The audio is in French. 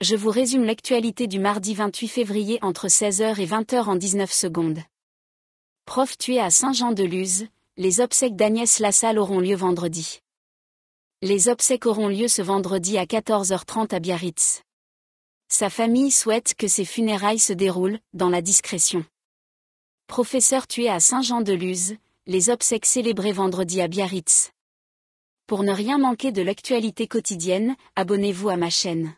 je vous résume l'actualité du mardi 28 février entre 16h et 20h en 19 secondes. Prof tué à Saint-Jean-de-Luz, les obsèques d'Agnès Lassalle auront lieu vendredi. Les obsèques auront lieu ce vendredi à 14h30 à Biarritz. Sa famille souhaite que ses funérailles se déroulent, dans la discrétion. Professeur tué à Saint-Jean-de-Luz, les obsèques célébrées vendredi à Biarritz. Pour ne rien manquer de l'actualité quotidienne, abonnez-vous à ma chaîne.